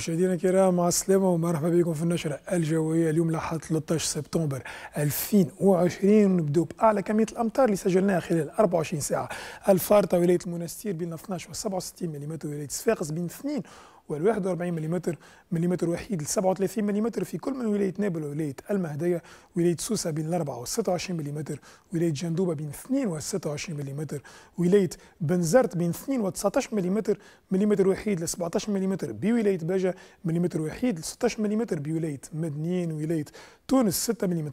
مشاهدينا الكرام مع السلامة ومرحبا بكم في النشرة الجوية اليوم لحد 13 سبتمبر 2020 نبدو بأعلى كمية الأمطار اللي سجلناها خلال 24 ساعة الفارطة ولاية المنستير بين 12 و 67 ملم ولاية صفاقس بين 2 وال 41 ملم ملم وحيد ل 37 ملم في كل من ولايه نابل وولايه المهديه ولايه سوسه بين 4 و 26 ملم ولايه جندوبه بين 2 و 26 ملم ولايه بنزرت بين 2 و 19 ملم ملم وحيد ل 17 ملم بولايه باجه ملم وحيد ل 16 ملم بولايه مدنين ولايه تونس 6 ملم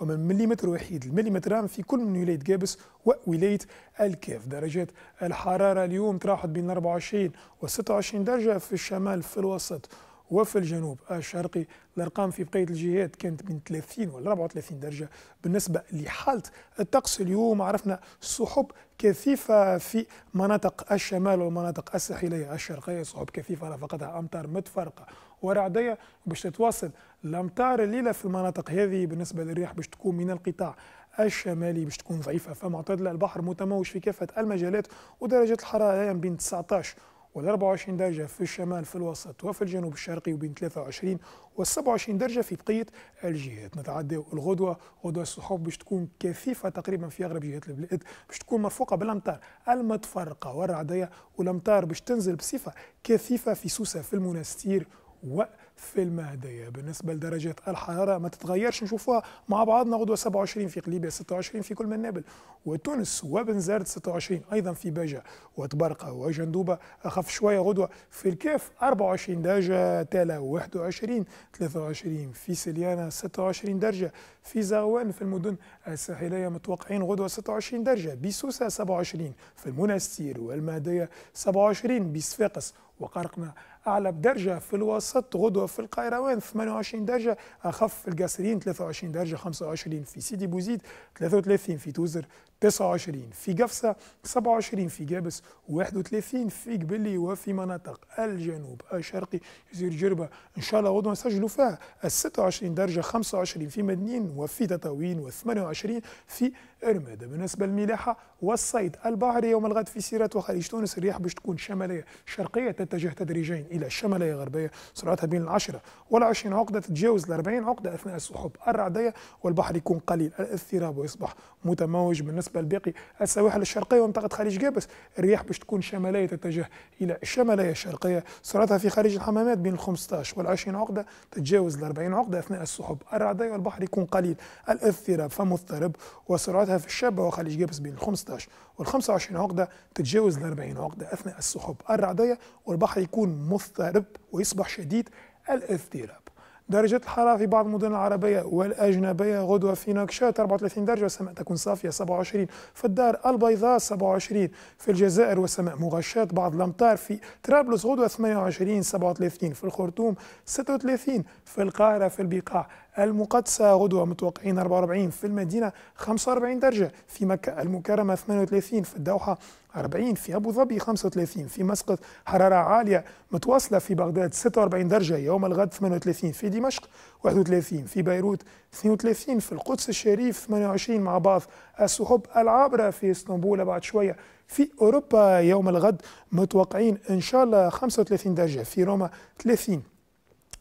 ومن ملم وحيد لملم في كل من ولايه جابس وولايه الكاف درجات الحراره اليوم تراوحت بين 24 و 26 درجه في الشرق الشمال في الوسط وفي الجنوب الشرقي الارقام في بقيه الجهات كانت من 30 ولا 34 درجه بالنسبه لحاله الطقس اليوم عرفنا سحب كثيفه في مناطق الشمال والمناطق الساحليه الشرقيه سحب كثيفه رافقتها امطار متفرقه ورعديه باش تتواصل الامطار الليله في المناطق هذه بالنسبه للرياح باش تكون من القطاع الشمالي باش تكون ضعيفه فمعتدله البحر متموج في كافه المجالات ودرجه الحراره بين 19 وال24 درجة في الشمال في الوسط وفي الجنوب الشرقي وبين 23 و 27 درجة في بقية الجهات نتعداو الغدوة غدوة السحب باش تكون كثيفة تقريبا في أغلب جهات البلاد باش تكون مرفوقة بالأمطار المتفرقة والرعدية والأمطار باش تنزل بصفة كثيفة في سوسة في المنستير و في المهدية بالنسبة لدرجة الحرارة ما تتغيرش نشوفوها مع بعضنا غدوة 27 في قليبية 26 في كل من نابل وتونس وبنزرت 26 أيضا في باجة وتبرقة وجندوبة أخف شوية غدوة في الكاف 24 درجة تالا 21 23 في سليانة 26 درجة في زغوان في المدن الساحلية متوقعين غدوة 26 درجة بسوسة 27 في المنستير والمهدية 27 بصفاقس وقرقنا أعلى بدرجة في الوسط غدوة في القيروان 28 درجة أخف في القاسرين 23 درجة 25 في سيدي بوزيد 33 في توزر 29 في قفصة 27 في جابس 31 في قبلي وفي مناطق الجنوب الشرقي جزيرة جربة إن شاء الله غدوة نسجلوا فيها 26 درجة 25 في مدنين وفي تطاوين و 28 في إرمادة بالنسبة للملاحة والصيد البحري يوم الغد في سيرات وخليج تونس الرياح باش تكون شمالية شرقية تتجه تدريجيا إلى شمالية غربية سرعتها بين العشرة والعشرين عقدة تتجاوز الأربعين عقدة أثناء السحب الرعدية والبحر يكون قليل الاضطراب ويصبح متموج بالنسبة بالنسبه لباقي السواحل الشرقيه ومنطقه خليج جابس الرياح باش تكون شماليه تتجه الى الشماليه الشرقيه سرعتها في خليج الحمامات بين ال 15 وال 20 عقده تتجاوز ال 40 عقده اثناء السحب الرعديه والبحر يكون قليل الاضطراب فمضطرب وسرعتها في الشابه وخليج جابس بين ال 15 وال 25 عقده تتجاوز ال 40 عقده اثناء السحب الرعديه والبحر يكون مضطرب ويصبح شديد الاضطراب درجة الحرارة في بعض المدن العربية والأجنبية غدوة في نكشات 34 درجة والسماء تكون صافية 27 في الدار البيضاء 27 في الجزائر والسماء مغشاة بعض الأمطار في طرابلس غدوة 28 37 في الخرطوم 36 في القاهرة في البقاع المقدسة غدوة متوقعين 44 في المدينة 45 درجة في مكة المكرمة 38 في الدوحة 40 في أبو ظبي 35 في مسقط حرارة عالية متواصلة في بغداد 46 درجة يوم الغد 38 في دمشق 31 في بيروت 32 في القدس الشريف 28 مع بعض السحب العابرة في اسطنبول بعد شوية في أوروبا يوم الغد متوقعين إن شاء الله 35 درجة في روما 30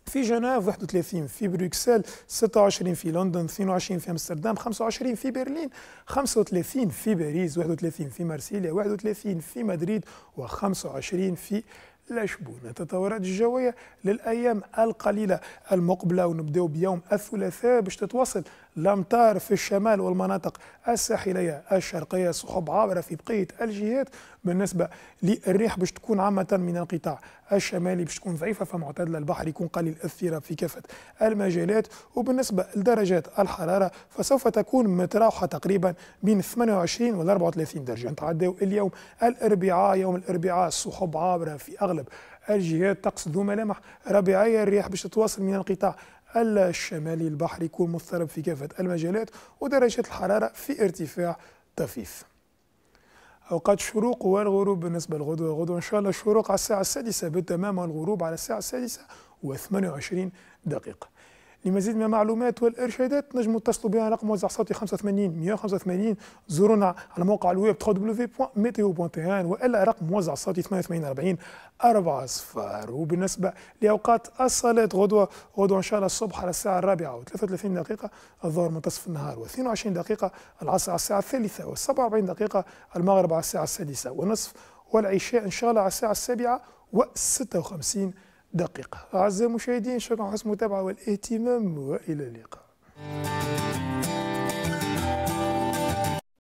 في جنيف 31 في بروكسل 26 في لندن 22 في امستردام 25 في برلين 35 في باريس 31 في مارسيليا 31 في مدريد و25 في لشبونة تطورات الجوية للأيام القليلة المقبلة ونبدأ بيوم الثلاثاء باش تتواصل لم تار في الشمال والمناطق الساحلية الشرقية سحب عابرة في بقية الجهات بالنسبة للريح باش تكون عامة من القطاع الشمالي باش تكون ضعيفة فمعتدلة البحر يكون قليل الاضطراب في كافة المجالات وبالنسبة لدرجات الحرارة فسوف تكون متراوحة تقريبا بين 28 و 34 درجة نتعداو اليوم الأربعاء يوم الأربعاء سحب عابرة في أغلب الجهات تقصد ذو ملامح ربيعيه الرياح باش تتواصل من القطاع الشمالي البحري يكون مضطرب في كافه المجالات ودرجات الحراره في ارتفاع طفيف اوقات الشروق والغروب بالنسبه للغدوة غدوه ان شاء الله الشروق على الساعه السادسه بالتمام والغروب على الساعه السادسه و28 دقيقه لمزيد من المعلومات والارشادات نجموا اتصلوا بنا رقم موزع صوتي 85 185 زورونا على موقع الويب www.meteo.tn والا رقم موزع صوتي 88 40 4 اصفار وبالنسبه لاوقات الصلاه غدوه غدوه ان شاء الله الصبح على الساعه الرابعه و33 دقيقه الظهر منتصف النهار و22 دقيقه العصر على الساعه الثالثه و47 دقيقه المغرب على الساعه السادسه ونصف والعشاء ان شاء الله على الساعه السابعه و56 دقيقة أعزائي المشاهدين شكرا حسن المتابعة والاهتمام وإلى اللقاء